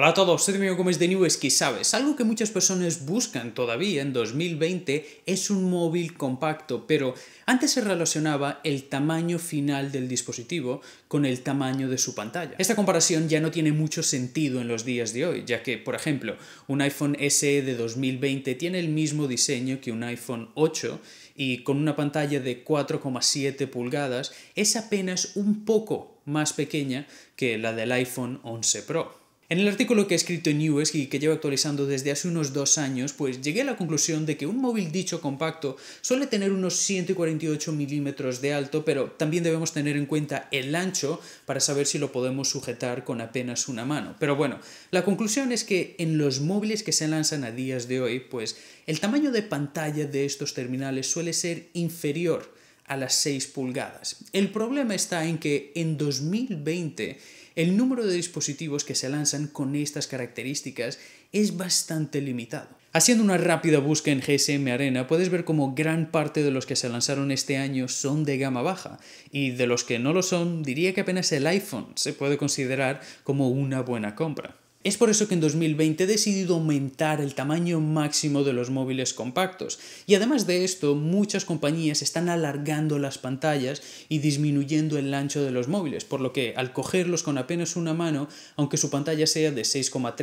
Hola a todos, soy Domingo Gómez de New que sabes, algo que muchas personas buscan todavía en 2020 es un móvil compacto, pero antes se relacionaba el tamaño final del dispositivo con el tamaño de su pantalla. Esta comparación ya no tiene mucho sentido en los días de hoy, ya que, por ejemplo, un iPhone SE de 2020 tiene el mismo diseño que un iPhone 8 y con una pantalla de 4,7 pulgadas es apenas un poco más pequeña que la del iPhone 11 Pro. En el artículo que he escrito en US y que llevo actualizando desde hace unos dos años, pues llegué a la conclusión de que un móvil dicho compacto suele tener unos 148 milímetros de alto, pero también debemos tener en cuenta el ancho para saber si lo podemos sujetar con apenas una mano. Pero bueno, la conclusión es que en los móviles que se lanzan a días de hoy, pues el tamaño de pantalla de estos terminales suele ser inferior a las 6 pulgadas. El problema está en que en 2020 el número de dispositivos que se lanzan con estas características es bastante limitado. Haciendo una rápida búsqueda en GSM Arena, puedes ver como gran parte de los que se lanzaron este año son de gama baja, y de los que no lo son, diría que apenas el iPhone se puede considerar como una buena compra. Es por eso que en 2020 he decidido aumentar el tamaño máximo de los móviles compactos. Y además de esto, muchas compañías están alargando las pantallas y disminuyendo el ancho de los móviles, por lo que al cogerlos con apenas una mano, aunque su pantalla sea de 6,3,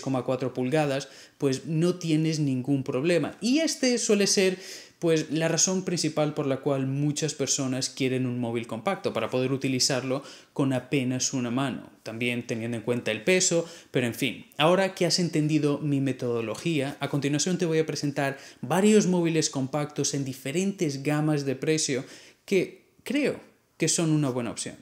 6,4 pulgadas, pues no tienes ningún problema. Y este suele ser pues la razón principal por la cual muchas personas quieren un móvil compacto, para poder utilizarlo con apenas una mano, también teniendo en cuenta el peso, pero en fin, ahora que has entendido mi metodología, a continuación te voy a presentar varios móviles compactos en diferentes gamas de precio que creo que son una buena opción.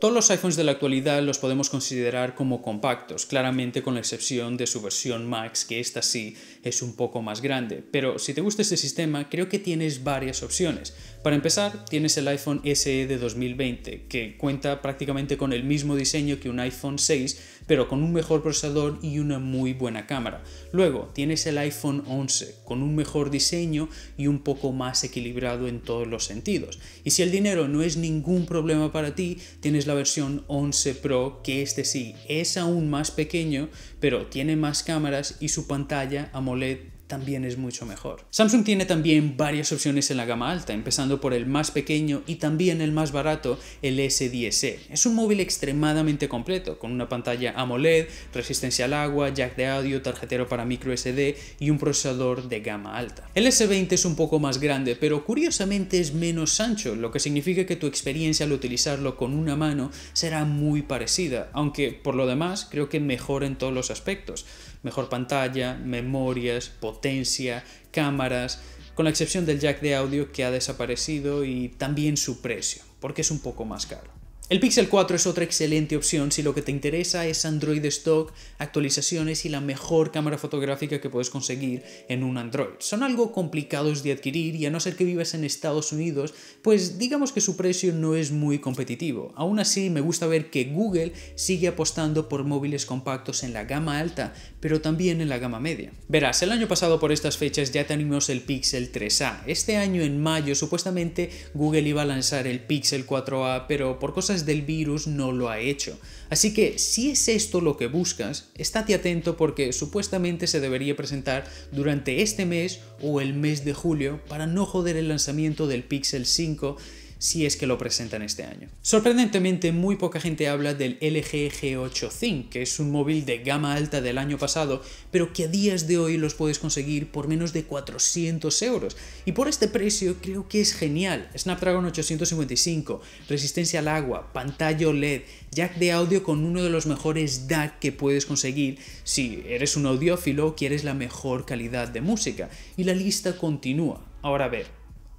Todos los iPhones de la actualidad los podemos considerar como compactos, claramente con la excepción de su versión Max, que esta sí es un poco más grande. Pero si te gusta este sistema, creo que tienes varias opciones. Para empezar, tienes el iPhone SE de 2020, que cuenta prácticamente con el mismo diseño que un iPhone 6, pero con un mejor procesador y una muy buena cámara. Luego, tienes el iPhone 11, con un mejor diseño y un poco más equilibrado en todos los sentidos. Y si el dinero no es ningún problema para ti, tienes la versión 11 Pro, que este sí es aún más pequeño, pero tiene más cámaras y su pantalla AMOLED también es mucho mejor. Samsung tiene también varias opciones en la gama alta, empezando por el más pequeño y también el más barato, el S10e. Es un móvil extremadamente completo, con una pantalla AMOLED, resistencia al agua, jack de audio, tarjetero para micro SD y un procesador de gama alta. El S20 es un poco más grande, pero curiosamente es menos ancho, lo que significa que tu experiencia al utilizarlo con una mano será muy parecida, aunque por lo demás creo que mejor en todos los aspectos mejor pantalla, memorias, potencia, cámaras, con la excepción del jack de audio que ha desaparecido y también su precio, porque es un poco más caro. El Pixel 4 es otra excelente opción si lo que te interesa es Android stock, actualizaciones y la mejor cámara fotográfica que puedes conseguir en un Android. Son algo complicados de adquirir y a no ser que vivas en Estados Unidos, pues digamos que su precio no es muy competitivo. Aún así, me gusta ver que Google sigue apostando por móviles compactos en la gama alta, pero también en la gama media. Verás, el año pasado por estas fechas ya tenemos el Pixel 3A. Este año en mayo supuestamente Google iba a lanzar el Pixel 4A, pero por cosas del virus no lo ha hecho. Así que si es esto lo que buscas, estate atento porque supuestamente se debería presentar durante este mes o el mes de julio para no joder el lanzamiento del Pixel 5 si es que lo presentan este año. Sorprendentemente, muy poca gente habla del LG G8 Think, que es un móvil de gama alta del año pasado, pero que a días de hoy los puedes conseguir por menos de 400 euros. Y por este precio creo que es genial. Snapdragon 855, resistencia al agua, pantalla LED, jack de audio con uno de los mejores DAC que puedes conseguir si eres un audiófilo, quieres la mejor calidad de música. Y la lista continúa. Ahora a ver,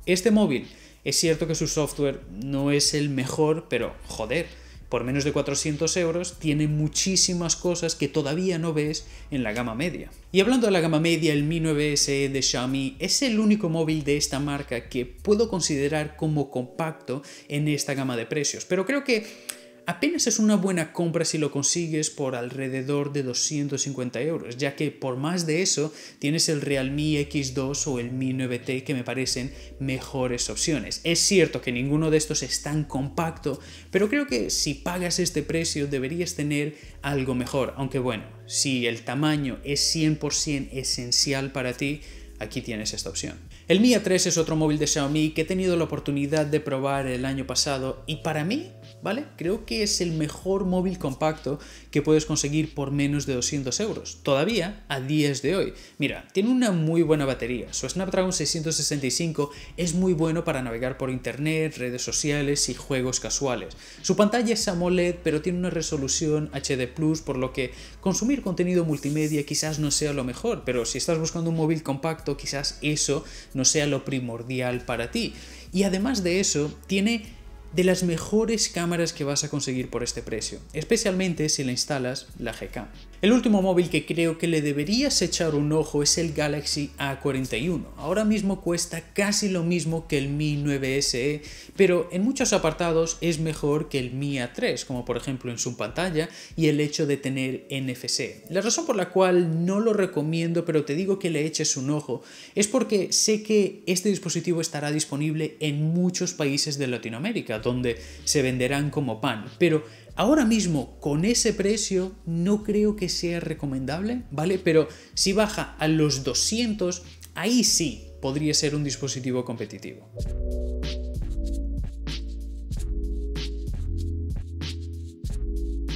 este móvil es cierto que su software no es el mejor, pero joder, por menos de 400 euros tiene muchísimas cosas que todavía no ves en la gama media. Y hablando de la gama media, el Mi 9SE de Xiaomi es el único móvil de esta marca que puedo considerar como compacto en esta gama de precios, pero creo que apenas es una buena compra si lo consigues por alrededor de 250 euros, ya que por más de eso tienes el Realme X2 o el Mi 9T que me parecen mejores opciones. Es cierto que ninguno de estos es tan compacto, pero creo que si pagas este precio deberías tener algo mejor, aunque bueno, si el tamaño es 100% esencial para ti, aquí tienes esta opción. El Mi A3 es otro móvil de Xiaomi que he tenido la oportunidad de probar el año pasado y para mí ¿vale? Creo que es el mejor móvil compacto que puedes conseguir por menos de 200 euros, todavía a 10 de hoy. Mira, tiene una muy buena batería, su Snapdragon 665 es muy bueno para navegar por internet, redes sociales y juegos casuales. Su pantalla es AMOLED, pero tiene una resolución HD+, por lo que consumir contenido multimedia quizás no sea lo mejor, pero si estás buscando un móvil compacto, quizás eso no sea lo primordial para ti. Y además de eso, tiene de las mejores cámaras que vas a conseguir por este precio, especialmente si la instalas la GK. El último móvil que creo que le deberías echar un ojo es el Galaxy A41. Ahora mismo cuesta casi lo mismo que el Mi 9SE, e, pero en muchos apartados es mejor que el Mi A3, como por ejemplo en su pantalla y el hecho de tener NFC. La razón por la cual no lo recomiendo, pero te digo que le eches un ojo, es porque sé que este dispositivo estará disponible en muchos países de Latinoamérica donde se venderán como pan. Pero ahora mismo, con ese precio, no creo que sea recomendable, ¿vale? Pero si baja a los 200, ahí sí podría ser un dispositivo competitivo.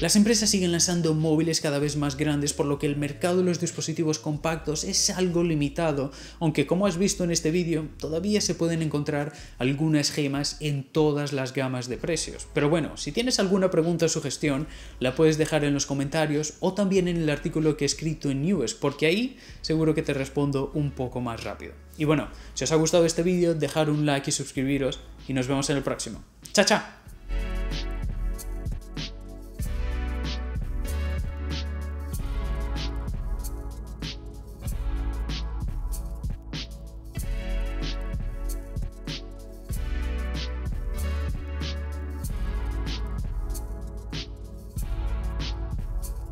Las empresas siguen lanzando móviles cada vez más grandes, por lo que el mercado de los dispositivos compactos es algo limitado, aunque como has visto en este vídeo, todavía se pueden encontrar algunas gemas en todas las gamas de precios. Pero bueno, si tienes alguna pregunta o sugestión, la puedes dejar en los comentarios o también en el artículo que he escrito en News, porque ahí seguro que te respondo un poco más rápido. Y bueno, si os ha gustado este vídeo, dejar un like y suscribiros y nos vemos en el próximo. ¡Chao, chao!